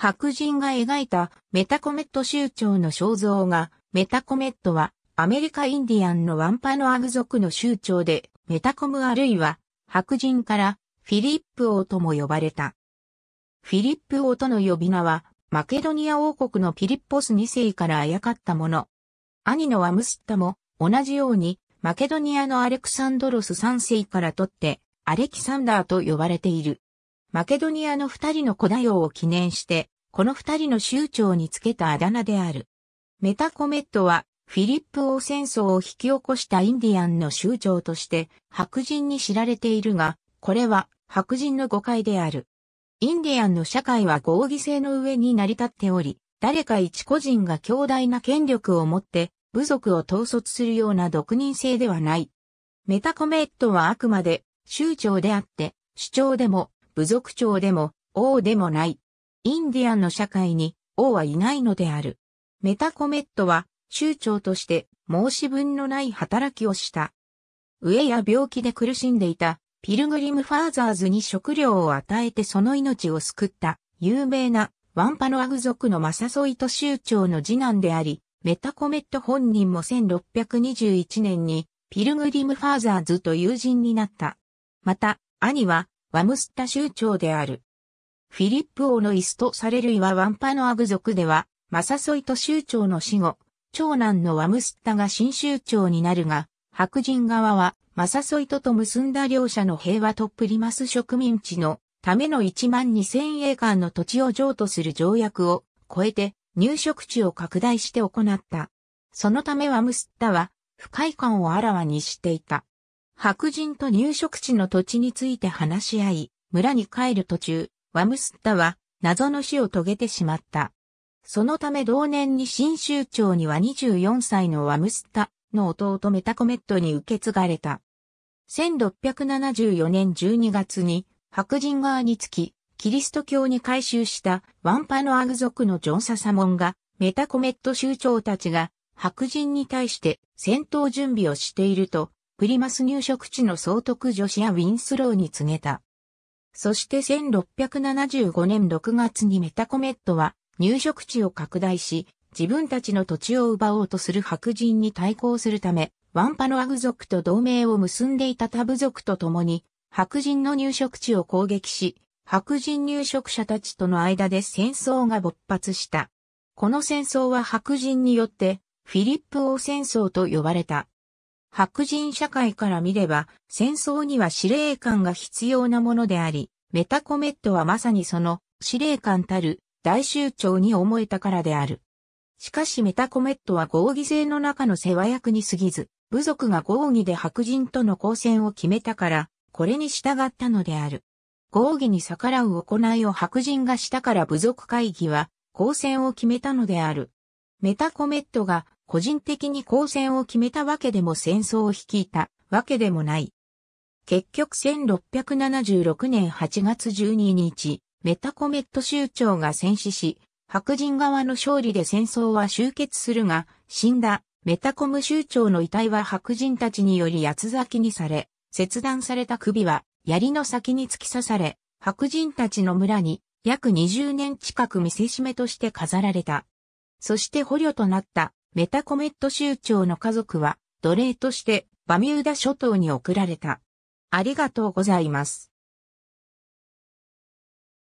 白人が描いたメタコメット州長の肖像画、メタコメットはアメリカインディアンのワンパノアグ族の州長で、メタコムあるいは白人からフィリップ王とも呼ばれた。フィリップ王との呼び名は、マケドニア王国のピリッポス2世からあやかったもの。兄のアムスッタも同じようにマケドニアのアレクサンドロス3世からとってアレキサンダーと呼ばれている。マケドニアの二人の古代よを記念して、この二人の酋長につけたあだ名である。メタコメットは、フィリップ王戦争を引き起こしたインディアンの酋長として、白人に知られているが、これは白人の誤解である。インディアンの社会は合議制の上に成り立っており、誰か一個人が強大な権力を持って部族を統率するような独任性ではない。メタコメットはあくまで酋長であって、主張でも部族長でも王でもない。インディアンの社会に王はいないのである。メタコメットは州長として申し分のない働きをした。飢えや病気で苦しんでいたピルグリムファーザーズに食料を与えてその命を救った有名なワンパノアグ族のマサソイト州長の次男であり、メタコメット本人も1621年にピルグリムファーザーズと友人になった。また、兄はワムスタ州長である。フィリップ王の椅子とされるいワンパノアグ族では、マサソイト州長の死後、長男のワムスッタが新州長になるが、白人側は、マサソイトと結んだ両者の平和とプリマス植民地のための1万2000の土地を譲渡する条約を超えて入植地を拡大して行った。そのためワムスッタは不快感をあらわにしていた。白人と入植地の土地について話し合い、村に帰る途中、ワムスッタは謎の死を遂げてしまった。そのため同年に新州長には24歳のワムスッタの弟メタコメットに受け継がれた。1674年12月に白人側につき、キリスト教に改宗したワンパノアグ族のジョン・ササモンが、メタコメット州長たちが白人に対して戦闘準備をしているとプリマス入植地の総督女子やウィンスローに告げた。そして1675年6月にメタコメットは入植地を拡大し、自分たちの土地を奪おうとする白人に対抗するため、ワンパノアグ族と同盟を結んでいたタブ族と共に、白人の入植地を攻撃し、白人入植者たちとの間で戦争が勃発した。この戦争は白人によって、フィリップ王戦争と呼ばれた。白人社会から見れば、戦争には司令官が必要なものであり、メタコメットはまさにその司令官たる大酋長に思えたからである。しかしメタコメットは合議制の中の世話役に過ぎず、部族が合議で白人との交戦を決めたから、これに従ったのである。合議に逆らう行いを白人がしたから部族会議は、交戦を決めたのである。メタコメットが個人的に交戦を決めたわけでも戦争を率いたわけでもない。結局1676年8月12日、メタコメット州長が戦死し、白人側の勝利で戦争は終結するが、死んだメタコム州長の遺体は白人たちにより八つ咲きにされ、切断された首は槍の先に突き刺され、白人たちの村に約20年近く見せしめとして飾られた。そして捕虜となったメタコメット州長の家族は奴隷としてバミューダ諸島に送られた。ありがとうございます。